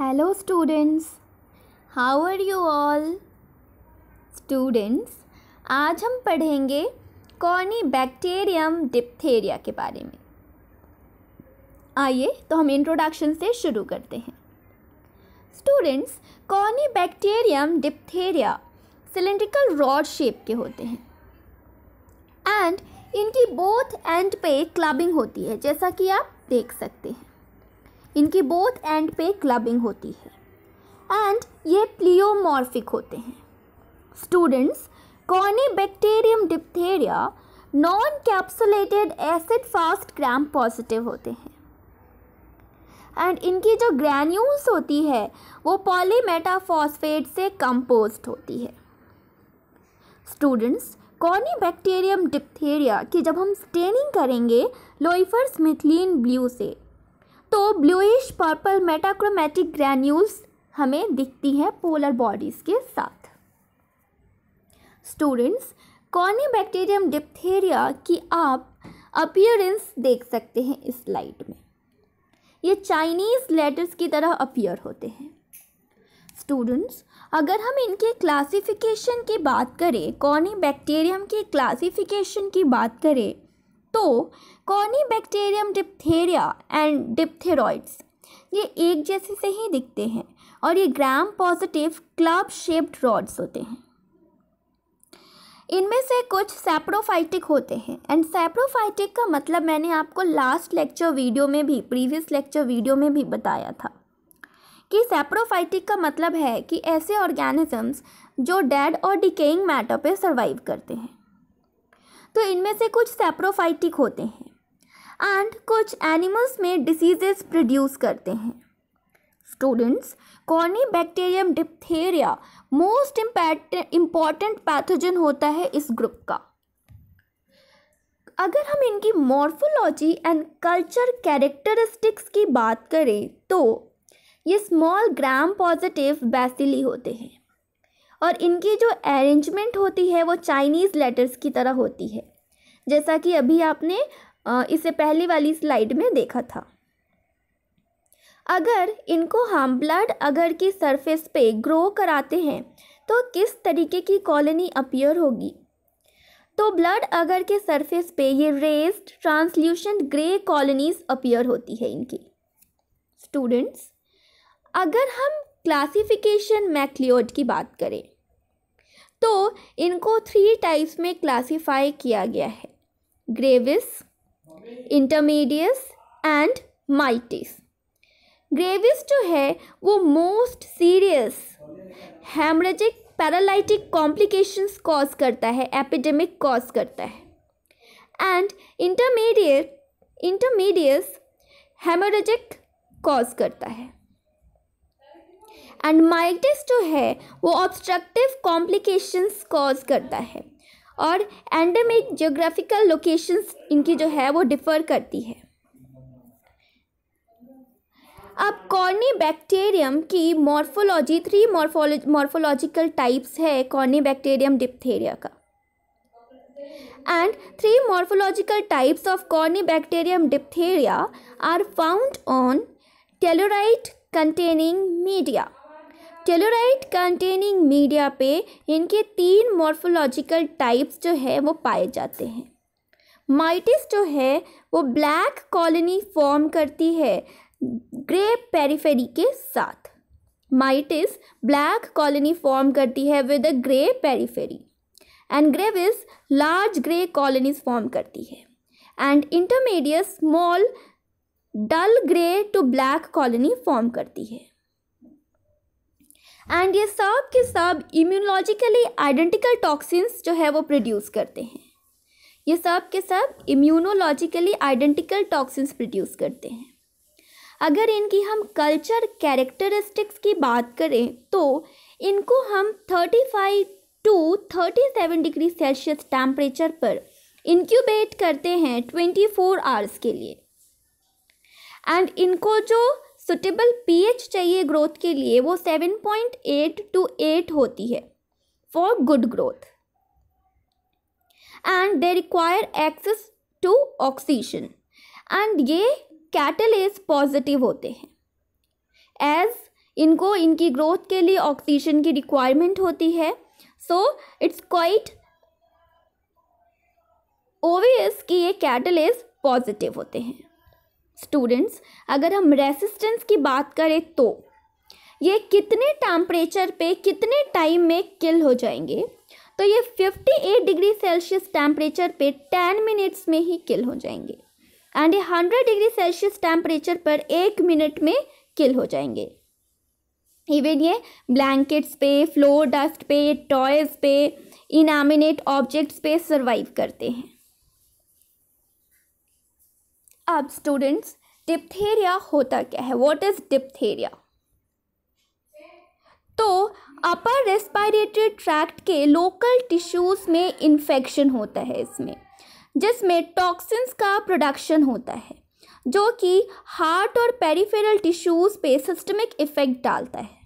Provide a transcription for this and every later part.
hello students how are you all students आज हम पढ़ेंगे कॉर्नी बैक्टेरियम डिप्थेरिया के बारे में आइए तो हम इंट्रोडक्शन से शुरू करते हैं students Corynebacterium diphtheriae cylindrical rod shape के होते हैं एंड इनकी बोथ एंड पे क्लबिंग होती है जैसा कि आप देख सकते हैं इनकी बोथ एंड पे क्लबिंग होती है एंड ये प्लियोमॉर्फिक होते हैं students Corynebacterium diphtheriae non capsulated acid fast gram positive होते हैं एंड इनकी जो ग्रैन्यूल्स होती है वो पॉलीमेटाफॉस्फेट से कंपोज्ड होती है स्टूडेंट्स कॉर्नीबैक्टेरियम डिप्थेरिया की जब हम स्टेनिंग करेंगे लोइफर स्मिथलिन ब्लू से तो ब्लूइश पर्पल मेटाक्रोमेटिक ग्रैन्यूल्स हमें दिखती हैं पोलर बॉडीज़ के साथ स्टूडेंट्स कॉर्नी बैक्टीरियम डिप्थेरिया की आप अपियरेंस देख सकते हैं इस स्लाइड में ये चाइनीज़ लेटर्स की तरह अपियर होते हैं स्टूडेंट्स अगर हम इनके क्लासिफिकेशन की बात करें कॉर्नी बैक्टीरियम के क्लासिफिकेशन की बात करें तो बैक्टेरियम डिप्थेरिया एंड डिप्थेरॉइड्स ये एक जैसे से ही दिखते हैं और ये gram positive club shaped rods होते हैं इनमें से कुछ सेप्रोफाइटिक होते हैं एंड सैप्रोफाइटिक का मतलब मैंने आपको लास्ट लेक्चर वीडियो में भी प्रीवियस लेक्चर वीडियो में भी बताया था कि सैप्रोफाइटिक का मतलब है कि ऐसे ऑर्गेनिजम्स जो डेड और डिकेइंग मैटर पे सर्वाइव करते हैं तो इनमें से कुछ सेप्रोफाइटिक होते हैं एंड कुछ एनिमल्स में डिसीजेस प्रोड्यूस करते हैं students Corynebacterium diphtheriae most important pathogen होता है इस ग्रुप का अगर हम इनकी मॉर्फोलॉजी एंड कल्चर कैरेक्टरिस्टिक्स की बात करें तो ये स्मॉल ग्राम पॉजिटिव बैसिली होते हैं और इनकी जो अरेंजमेंट होती है वो चाइनीज़ लेटर्स की तरह होती है जैसा कि अभी आपने इसे पहली वाली स्लाइड में देखा था अगर इनको हम ब्लड अगर की सरफेस पे ग्रो कराते हैं तो किस तरीके की कॉलोनी अपियर होगी तो ब्लड अगर के सरफेस पे ये raised translucent grey colonies appear होती है इनकी स्टूडेंट्स अगर हम क्लासिफिकेशन मैक्लियोड की बात करें तो इनको थ्री टाइप्स में क्लासिफाई किया गया है gravis intermedius and mitis gravis जो है वो most serious haemorrhagic paralytic complications cause करता है एपिडेमिक कॉज करता है and intermediate intermedius haemorrhagic cause करता है एंड माइटिस जो है वो ऑब्स्ट्रक्टिव कॉम्प्लिकेशंस कॉज करता है और एंडेमिक जोग्राफिकल लोकेशंस इनकी जो है वो डिफ़र करती है अब कॉर्नी बैक्टेरियम की मॉर्फोलॉजी थ्री मॉर्फोलॉजिकल टाइप्स है कॉर्नी बैक्टेरियम डिप्थेरिया का three morphological types of Corynebacterium diphtheriae are found on tellurite containing media tellurite containing media पे इनके तीन मॉर्फोलॉजिकल टाइप्स जो है वो पाए जाते हैं माइटिस जो है वो ब्लैक कॉलोनी फॉर्म करती है ग्रे पेरीफेरी के साथ माइटिस ब्लैक कॉलोनी फॉर्म करती है with a grey periphery and gravis large grey colonies form करती है and intermediate small dull grey to black colony form करती है एंड ये सब के सब इम्यूनोलॉजिकली आइडेंटिकल टॉक्सिन्स जो है वो प्रोड्यूस करते हैं ये सब के सब इम्यूनोलॉजिकली आइडेंटिकल टॉक्सिन्स प्रोड्यूस करते हैं अगर इनकी हम कल्चर कैरेक्टरिस्टिक्स की बात करें तो इनको हम 35 टू 37 डिग्री सेल्सियस टेम्परेचर पर इनक्यूबेट करते हैं 24 आवर्स के लिए एंड इनको जो सुटेबल पीएच चाहिए ग्रोथ के लिए वो seven point eight to eight होती है for good growth and they require access to oxygen and ये कैटलेस पॉजिटिव होते हैं एज इनको इनकी ग्रोथ के लिए ऑक्सीजन की रिक्वायरमेंट होती है सो इट्स क्वाइट ओवियस कि ये कैटलेस पॉजिटिव होते हैं स्टूडेंट्स अगर हम रेसिस्टेंस की बात करें तो ये कितने टेम्परेचर पे कितने टाइम में किल हो जाएंगे तो ये fifty eight degree Celsius temperature पे टेन मिनट्स में ही किल हो जाएंगे एंड ये हंड्रेड डिग्री सेल्सियस टेम्परेचर पर एक मिनट में किल हो जाएंगे इवन ये ब्लैंकेट्स पे फ्लोर डस्ट पे टॉयज़ पे इनामिनेट ऑब्जेक्ट्स पे सर्वाइव करते हैं अब स्टूडेंट्स डिप्थेरिया होता क्या है व्हाट इज डिप्थेरिया तो अपर रेस्पायरेटरी ट्रैक्ट के लोकल टिश्यूज में इन्फेक्शन होता है इसमें जिसमें टॉक्सिन्स का प्रोडक्शन होता है जो कि हार्ट और पेरिफेरल टिश्यूज पे सिस्टमिक इफेक्ट डालता है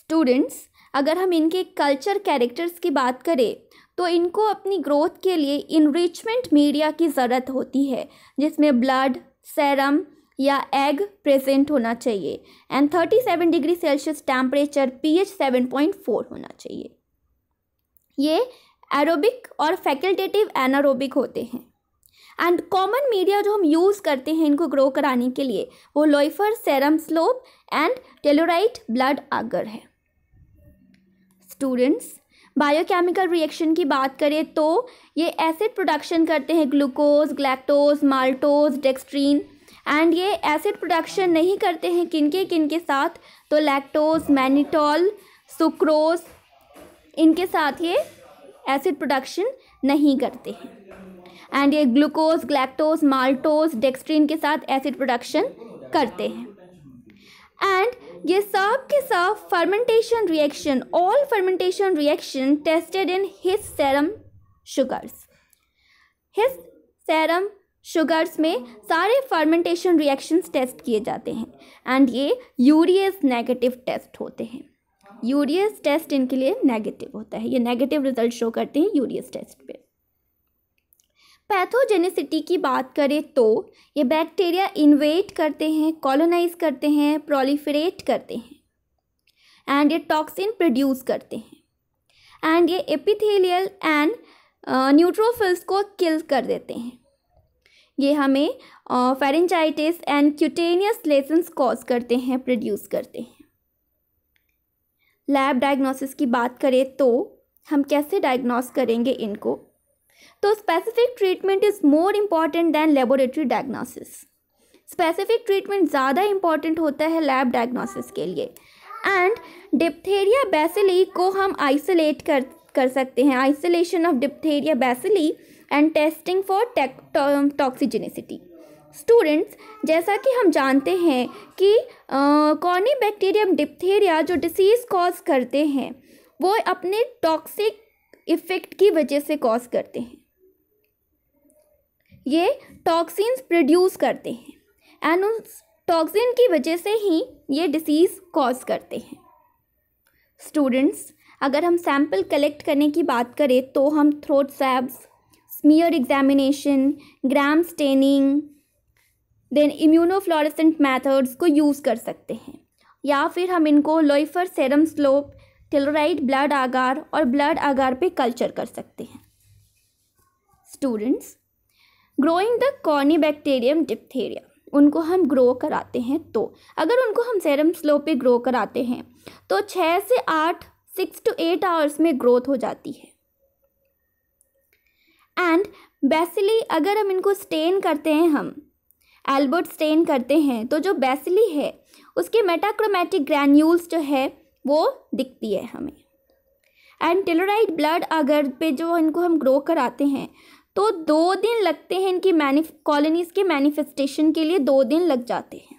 स्टूडेंट्स अगर हम इनके कल्चर कैरेक्टर्स की बात करें तो इनको अपनी ग्रोथ के लिए इनरिचमेंट मीडिया की ज़रूरत होती है जिसमें ब्लड सेरम या एग प्रेजेंट होना चाहिए and thirty seven degree Celsius temperature pH four होना चाहिए ये एरोबिक और फैकल्टेटिव एनारोबिक होते हैं एंड कॉमन मीडिया जो हम यूज़ करते हैं इनको ग्रो कराने के लिए वो Loeffler serum slope and tellurite blood agar है स्टूडेंट्स बायोकेमिकल रिएक्शन की बात करें तो ये एसिड प्रोडक्शन करते हैं glucose galactose maltose dextrin and ये एसिड प्रोडक्शन नहीं करते हैं किनके किनके साथ तो लैक्टोज मैनिटॉल सुक्रोज इनके साथ ये एसिड प्रोडक्शन नहीं करते हैं एंड ये ग्लूकोज ग्लैक्टोज माल्टोज डेक्सट्रीन के साथ एसिड प्रोडक्शन करते हैं एंड ये साफ के साफ fermentation reaction all fermentation reaction tested in Hiss serum sugars Hiss serum sugars में सारे फर्मेंटेशन रिएक्शंस टेस्ट किए जाते हैं एंड ये यूरियस नेगेटिव टेस्ट होते हैं यूरियस टेस्ट इनके लिए नेगेटिव होता है ये नेगेटिव रिजल्ट शो करते हैं यूरियस टेस्ट पे पैथोजेनिसिटी की बात करें तो ये बैक्टीरिया इन्वेट करते हैं कॉलोनाइज करते हैं प्रोलीफरेट करते हैं एंड ये टॉक्सिन प्रोड्यूस करते हैं एंड ये एपिथेलियल एंड न्यूट्रोफिल्स को किल कर देते हैं ये हमें pharyngitis and cutaneous lesions cause करते हैं प्रोड्यूस करते हैं लैब डायग्नोसिस की बात करें तो हम कैसे डायग्नोस करेंगे इनको तो specific treatment is more important than laboratory diagnosis specific treatment ज़्यादा इम्पॉर्टेंट होता है लैब डायग्नोसिस के लिए एंड डिप्थेरिया बेसिली को हम आइसोलेट कर कर सकते हैं isolation of diphtheria bacilli and testing for toxigenicity students जैसा कि हम जानते हैं कि कॉर्नी बैक्टीरियम डिप्थेरिया जो डिसीज़ कॉज करते हैं वो अपने टॉक्सिक इफ़ेक्ट की वजह से कॉज करते हैं ये टॉक्सिन्स प्रोड्यूस करते हैं एंड उस टॉक्सिन की वजह से ही ये डिसीज़ कॉज करते हैं स्टूडेंट्स अगर हम सैंपल कलेक्ट करने की बात करें तो हम throat swabs smear examination gram staining then immunofluorescent methods को यूज़ कर सकते हैं या फिर हम इनको Loeffler serum slope tellurite blood agar और ब्लड आगार पे कल्चर कर सकते हैं students growing the Corynebacterium diphtheriae उनको हम ग्रो कराते हैं तो अगर उनको हम सेरम स्लो पे ग्रो कराते हैं तो छः से आठ सिक्स टू एट आवर्स में ग्रोथ हो जाती है एंड बेसिली अगर हम इनको स्टेन करते हैं हम एल्बर्ट स्टेन करते हैं तो जो बेसिली है उसके मेटाक्रोमेटिक ग्रैन्यूल्स जो है वो दिखती है हमें एंड टेलोराइड ब्लड अगर पे जो इनको हम ग्रो कराते हैं तो दो दिन लगते हैं इनकी मैनिफ कॉलोनीज़ के मैनिफेस्टेशन के लिए दो दिन लग जाते हैं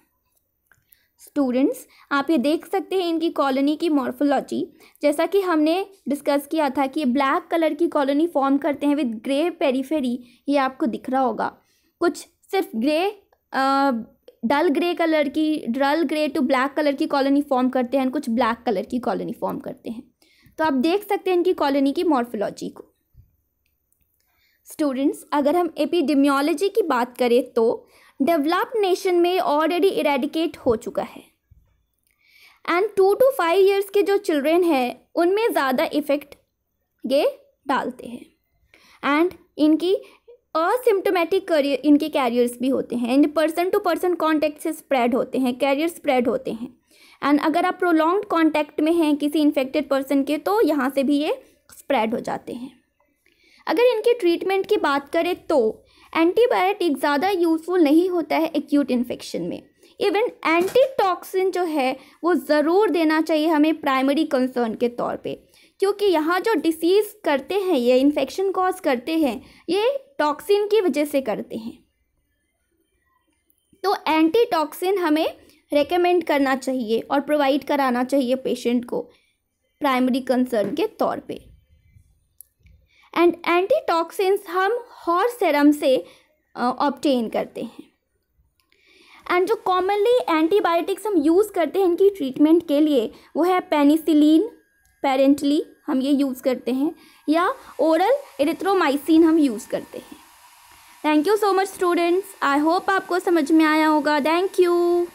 स्टूडेंट्स आप ये देख सकते हैं इनकी कॉलोनी की मॉर्फोलॉजी जैसा कि हमने डिस्कस किया था कि ब्लैक कलर की कॉलोनी फॉर्म करते हैं विद ग्रे पेरीफेरी ये आपको दिख रहा होगा कुछ सिर्फ ग्रे डल ग्रे कलर की dull grey to black colour की कॉलोनी फॉर्म करते हैं कुछ ब्लैक कलर की कॉलोनी फॉर्म करते हैं तो आप देख सकते हैं इनकी कॉलोनी की मॉर्फोलॉजी को स्टूडेंट्स अगर हम एपिडेमियोलॉजी की बात करें तो डेवलप्ड नेशन में ऑलरेडी इरेडिकेट हो चुका है and two to five years के जो चिल्ड्रेन हैं उनमें ज़्यादा इफ़ेक्ट ये डालते हैं एंड इनकी असिम्टोमेटिक करियर इनके कैरियर्स भी होते हैं इन पर्सन टू पर्सन कॉन्टैक्ट से स्प्रेड होते हैं कैरियर स्प्रेड होते हैं एंड अगर आप प्रोलॉन्ग कॉन्टैक्ट में हैं किसी इन्फेक्टेड पर्सन के तो यहाँ से भी ये स्प्रेड हो जाते हैं अगर इनके ट्रीटमेंट की बात करें तो एंटीबायोटिक ज़्यादा यूज़फुल नहीं होता है एक्यूट इन्फेक्शन में इवन एंटी जो है वो ज़रूर देना चाहिए हमें प्राइमरी कंसर्न के तौर पे क्योंकि यहाँ जो डिसीज़ करते हैं ये इन्फेक्शन कॉज करते हैं ये टॉक्सिन की वजह से करते हैं तो एंटी टॉक्सिन हमें रेकमेंड करना चाहिए और प्रोवाइड कराना चाहिए पेशेंट को प्राइमरी कंसर्न के तौर पे एंड एंटी टॉक्सिन्स हम हॉर सेरम से ऑप्टेन करते हैं एंड जो कॉमनली एंटीबायोटिक्स हम यूज़ करते हैं इनकी ट्रीटमेंट के लिए वो है पेनिसिलिन पेरेंटली हम ये यूज़ करते हैं या ओरल एरिथ्रोमाइसिन हम यूज़ करते हैं thank you so much students I hope आपको समझ में आया होगा थैंक यू